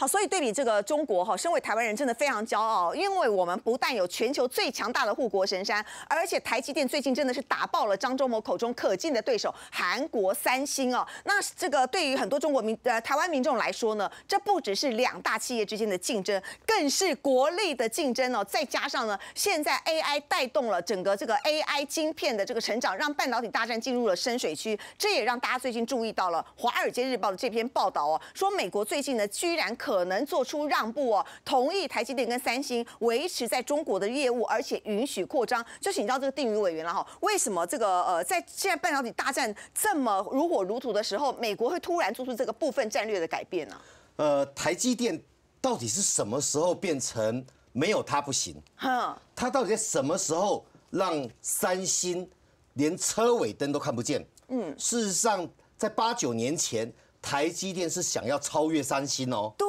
好，所以对比这个中国哈，身为台湾人真的非常骄傲，因为我们不但有全球最强大的护国神山，而且台积电最近真的是打爆了张忠谋口中可敬的对手韩国三星哦。那这个对于很多中国民呃台湾民众来说呢，这不只是两大企业之间的竞争，更是国内的竞争哦。再加上呢，现在 AI 带动了整个这个 AI 晶片的这个成长，让半导体大战进入了深水区。这也让大家最近注意到了《华尔街日报》的这篇报道哦，说美国最近呢，居然可可能做出让步哦，同意台积电跟三星维持在中国的业务，而且允许扩张。就是你知道这个定语委员了哈？为什么这个呃，在现在半导体大战这么如火如荼的时候，美国会突然做出这个部分战略的改变呢？呃，台积电到底是什么时候变成没有它不行？哼，它到底在什么时候让三星连车尾灯都看不见？嗯，事实上，在八九年前。台积电是想要超越三星哦，对，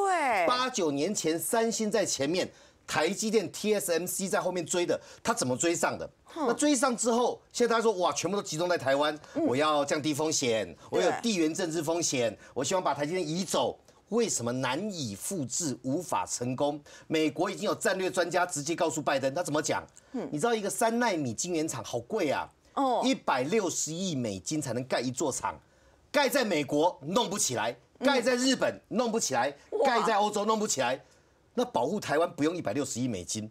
八九年前三星在前面，台积电 TSMC 在后面追的，他怎么追上的？那追上之后，现在他说哇，全部都集中在台湾，我要降低风险，我有地缘政治风险，我希望把台积电移走，为什么难以复制，无法成功？美国已经有战略专家直接告诉拜登，他怎么讲？你知道一个三纳米晶圆厂好贵啊，哦，一百六十亿美金才能盖一座厂。盖在美国弄不起来，盖在日本弄不起来，盖在欧洲弄不起来，那保护台湾不用一百六十亿美金。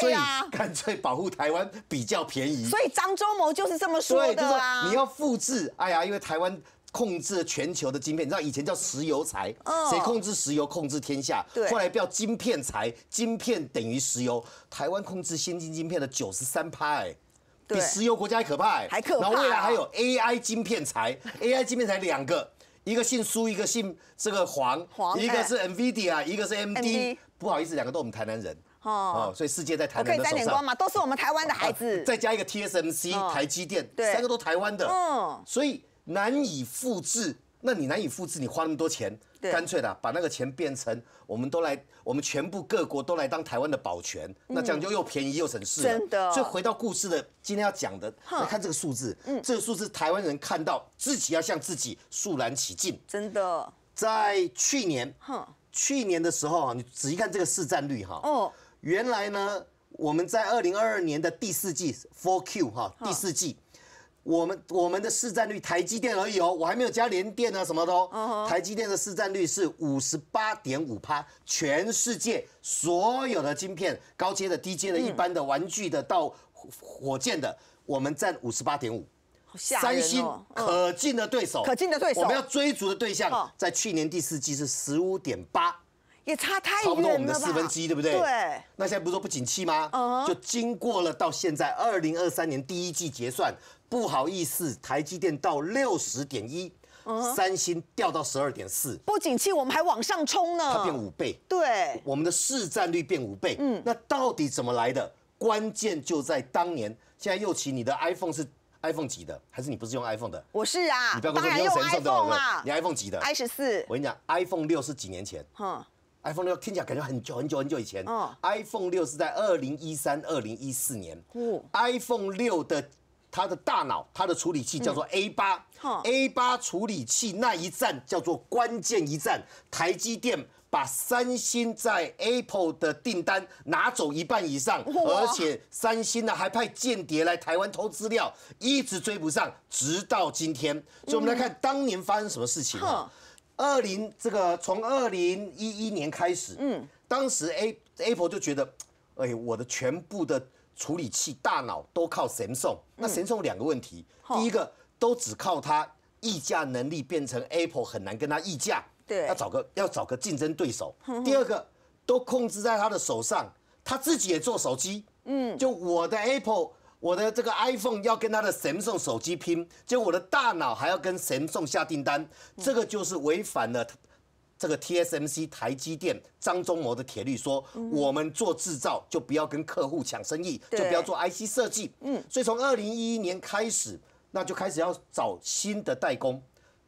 对啊，干脆保护台湾比较便宜。所以张忠谋就是这么说的。对，他你要复制，哎呀，因为台湾控制全球的晶片，你知道以前叫石油财，谁控制石油控制天下。对，后来叫晶片财，晶片等于石油，台湾控制先进晶片的九十三派。比石油国家还可怕，还可怕。然后未来还有 AI 晶片材，AI 晶片材两个，一个姓苏，一个姓这个黄，一个是 Nvidia，一个是 MD。不好意思，两个都我们台南人。哦，所以世界在台湾的手上。可以沾点光嘛，都是我们台湾的孩子。再加一个 TSMC 台积电，三个都台湾的，所以难以复制。那你难以复制，你花那么多钱，干脆啦，把那个钱变成，我们都来，我们全部各国都来当台湾的保全，那这样就又便宜又省事。真的。所以回到故事的今天要讲的，来看这个数字，这个数字台湾人看到自己要向自己肃然起敬。真的。在去年，去年的时候啊，你仔细看这个市占率哈。哦。原来呢，我们在二零二二年的第四季，four Q 哈，第四季。我们我们的市占率台积电而已哦，我还没有加联电啊什么的哦。台积电的市占率是五十八点五趴，全世界所有的晶片，高阶的、低阶的、一般的、玩具的、到火箭的，我们占五十八点五。三星可进的对手，可进的对手，我们要追逐的对象，在去年第四季是十五点八。也差太差不多我们的四分之一，对不对？对。那现在不是说不景气吗？嗯。就经过了到现在二零二三年第一季结算，不好意思，台积电到六十点一，三星掉到十二点四。不景气，我们还往上冲呢。它变五倍。对。我们的市占率变五倍。嗯。那到底怎么来的？关键就在当年。现在又起，你的 iPhone 是 iPhone 几的？还是你不是用 iPhone 的？我是啊。你不要跟我说用用 iPhone 啊？你 iPhone 几的？iPhone 十四。我跟你讲，iPhone 六是几年前。哼。iPhone 六听起来感觉很久很久很久以前。iPhone 六是在二零一三、二零一四年。iPhone 六的它的大脑，它的处理器叫做 A 八。A 八处理器那一站叫做关键一站，台积电把三星在 Apple 的订单拿走一半以上，而且三星呢还派间谍来台湾偷资料，一直追不上，直到今天。所以我们来看当年发生什么事情。二零这个从二零一一年开始，嗯，当时 A Apple 就觉得，哎，我的全部的处理器大脑都靠神送，那神送两个问题，第一个都只靠它议价能力变成 Apple 很难跟它议价，对，要找个要找个竞争对手。第二个都控制在他的手上，他自己也做手机，嗯，就我的 Apple。我的这个 iPhone 要跟他的神 g 手机拼，就我的大脑还要跟神 g 下订单，这个就是违反了这个 TSMC 台积电张忠谋的铁律，说我们做制造就不要跟客户抢生意，就不要做 IC 设计。嗯，所以从二零一一年开始，那就开始要找新的代工，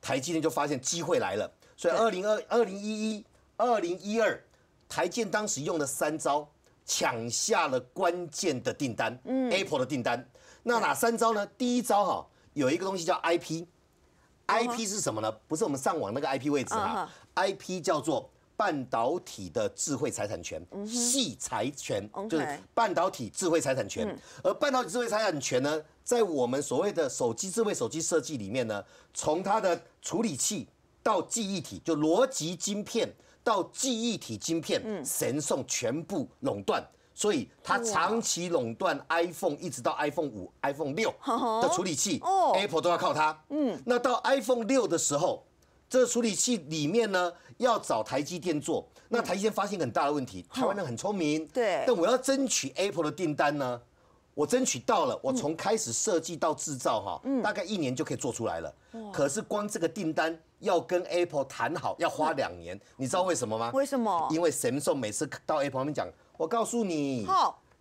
台积电就发现机会来了。所以二零二二零一一二零一二，台建当时用了三招。抢下了关键的订单，Apple 的订单。那哪三招呢？第一招哈，有一个东西叫 IP，IP 是什么呢？不是我们上网那个 IP 位置啊，IP 叫做半导体的智慧财产权，系财权，就是半导体智慧财产权。而半导体智慧财产权呢，在我们所谓的手机智慧手机设计里面呢，从它的处理器到记忆体，就逻辑晶片。到记忆体晶片，神送全部垄断，所以它长期垄断 iPhone 一直到 iPhone 五、iPhone 六的处理器，Apple 都要靠它。嗯，那到 iPhone 六的时候，这处理器里面呢要找台积电做，那台积电发现很大的问题，台湾人很聪明，对，但我要争取 Apple 的订单呢，我争取到了，我从开始设计到制造哈，大概一年就可以做出来了，可是光这个订单。要跟 Apple 谈好，要花两年，你知道为什么吗？为什么？因为神兽每次到 Apple 边讲，我告诉你，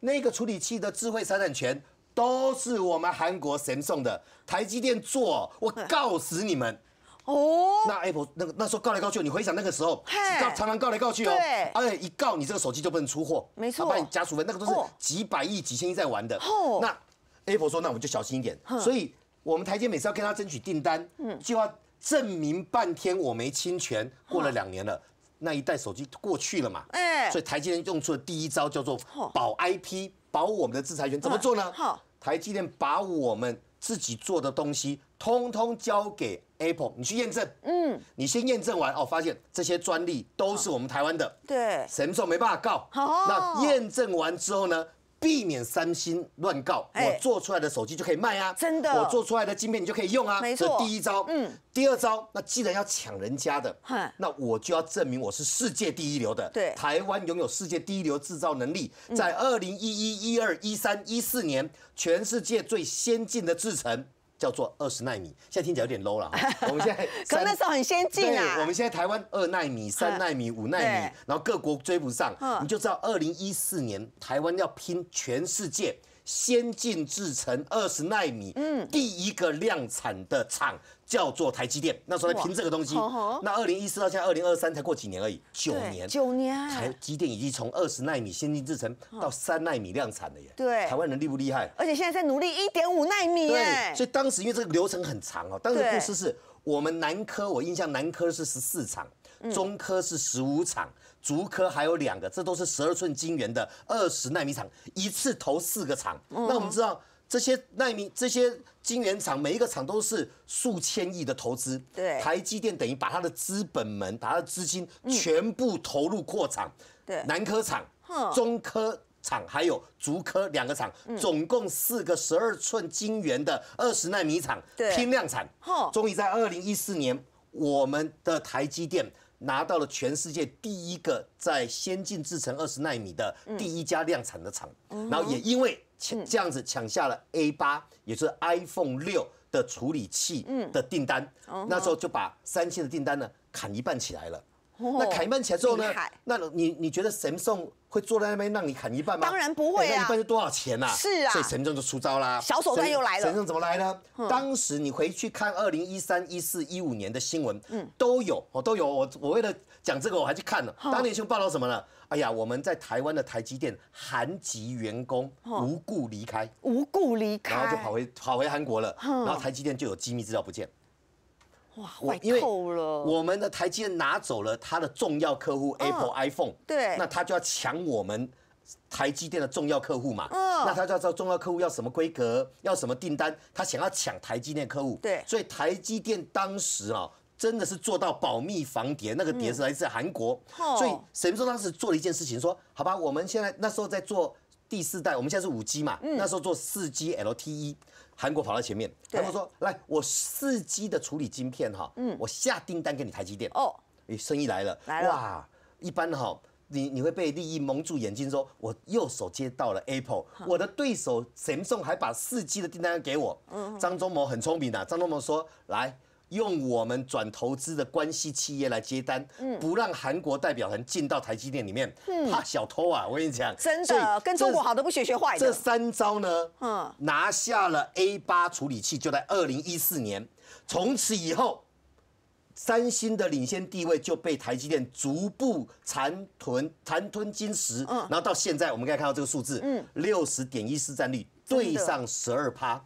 那个处理器的智慧财产权都是我们韩国神送的，台积电做，我告死你们。哦，那 Apple 那个那时候告来告去，你回想那个时候，常常告来告去哦，而且一告你这个手机就不能出货，没错，老板加处分，那个都是几百亿、几千亿在玩的。哦，那 Apple 说，那我们就小心一点，所以我们台积电每次要跟他争取订单，嗯，计划。证明半天我没侵权，过了两年了，那一代手机过去了嘛？哎，所以台积电用出了第一招，叫做保 IP，保我们的制裁权，怎么做呢？好，台积电把我们自己做的东西，通通交给 Apple，你去验证。嗯，你先验证完哦，发现这些专利都是我们台湾的，对，什么时候没办法告？好，那验证完之后呢？避免三星乱告，我做出来的手机就可以卖啊！真的，我做出来的晶片你就可以用啊！没错。这第一招，嗯。第二招，那既然要抢人家的，那我就要证明我是世界第一流的。对，台湾拥有世界第一流制造能力，在二零一一、一二、一三、一四年，全世界最先进的制程。叫做二十纳米，现在听起来有点 low 了。我们现在，可那时候很先进啊。我们现在台湾二纳米、三纳米、五纳米，然后各国追不上。你就知道，二零一四年台湾要拼全世界先进制程二十纳米，嗯，第一个量产的厂。叫做台积电，那时候来拼这个东西。那二零一四到现在二零二三才过几年而已，九年，九年，台积电已经从二十纳米先进制程到三纳米量产了耶。对，台湾人厉不厉害？而且现在在努力一点五纳米。对，所以当时因为这个流程很长哦。当时故事是，我们南科我印象南科是十四厂，中科是十五厂，竹科还有两个，这都是十二寸晶圆的二十纳米厂，一次投四个厂。那我们知道这些纳米这些。晶圆厂每一个厂都是数千亿的投资，对，台积电等于把它的资本门，把它的资金全部投入扩厂，对，南科厂、中科厂还有竹科两个厂，总共四个十二寸晶圆的二十纳米厂，拼量产，终于在二零一四年，我们的台积电拿到了全世界第一个在先进制程二十纳米的第一家量产的厂，然后也因为。抢这样子抢下了 A 八，也就是 iPhone 六的处理器的订单，那时候就把三星的订单呢砍一半起来了。那砍一半起来之后呢，那你你觉得神送会坐在那边让你砍一半吗？当然不会啊，一半是多少钱呐？是啊，所以神送就出招啦。小手段又来了。神送怎么来呢？当时你回去看二零一三、一四、一五年的新闻，嗯，都有，我都有。我我为了讲这个，我还去看了。当年去报道什么了？哎呀，我们在台湾的台积电韩籍员工无故离开，无故离开，然后就跑回跑回韩国了，然后台积电就有机密资料不见，哇，我透了。我们的台积电拿走了他的重要客户 Apple iPhone，对，那他就要抢我们台积电的重要客户嘛，那他就要知道重要客户要什么规格，要什么订单，他想要抢台积电客户，对，所以台积电当时啊。真的是做到保密防谍，那个谍是来自韩国，所以神舟当时做了一件事情，说好吧，我们现在那时候在做第四代，我们现在是五 G 嘛，那时候做四 G LTE，韩国跑到前面，他们说来我四 G 的处理晶片哈，嗯，我下订单给你台积电，哦，哎生意来了来了，哇，一般哈，你你会被利益蒙住眼睛，说我右手接到了 Apple，我的对手 Samsung 还把四 G 的订单给我，嗯，张忠谋很聪明的，张忠谋说来。用我们转投资的关系企业来接单，不让韩国代表团进到台积电里面，怕小偷啊！我跟你讲，真的，跟中国好的不学，学坏的。这三招呢，嗯，拿下了 A 八处理器，就在二零一四年，从此以后，三星的领先地位就被台积电逐步蚕吞，蚕吞金石，嗯，然后到现在，我们可以看到这个数字，嗯，六十点一四战率对上十二趴。